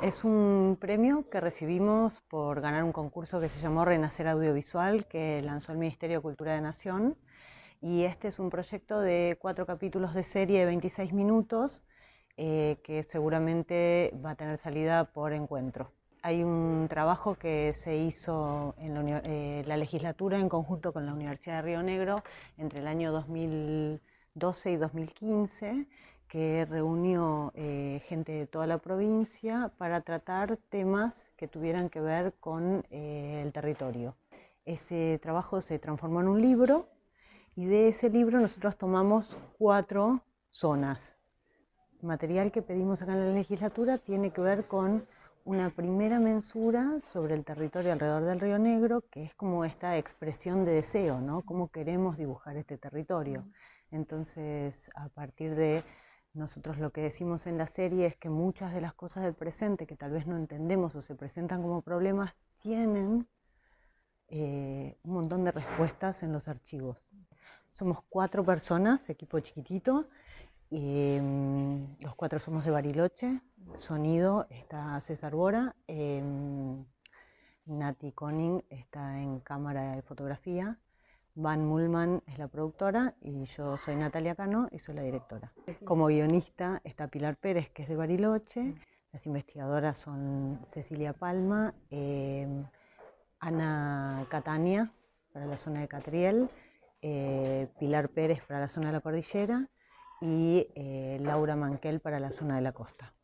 Es un premio que recibimos por ganar un concurso que se llamó Renacer Audiovisual, que lanzó el Ministerio de Cultura de Nación. Y este es un proyecto de cuatro capítulos de serie de 26 minutos, eh, que seguramente va a tener salida por encuentro. Hay un trabajo que se hizo en la, eh, legislatura en conjunto con la Universidad de Río Negro entre el año 2012 y 2015, que reunió eh, gente de toda la provincia para tratar temas que tuvieran que ver con eh, el territorio. Ese trabajo se transformó en un libro y de ese libro nosotros tomamos cuatro zonas. El material que pedimos acá en la legislatura tiene que ver con una primera mensura sobre el territorio alrededor del Río Negro, que es como esta expresión de deseo, ¿no? Cómo queremos dibujar este territorio. Entonces, a partir de nosotros lo que decimos en la serie es que muchas de las cosas del presente que tal vez no entendemos o se presentan como problemas tienen eh, un montón de respuestas en los archivos. Somos cuatro personas, equipo chiquitito, mm, los cuatro somos de Bariloche. Sonido está César Bora, em, Nati Conning está en cámara de fotografía, Van Mullman es la productora y yo soy Natalia Cano y soy la directora. Como guionista está Pilar Pérez, que es de Bariloche. Mm. Las investigadoras son Cecilia Palma, eh, Ana Catania para la zona de Catriel, eh, Pilar Pérez para la zona de la cordillera y eh, Laura Manquel para la zona de la costa.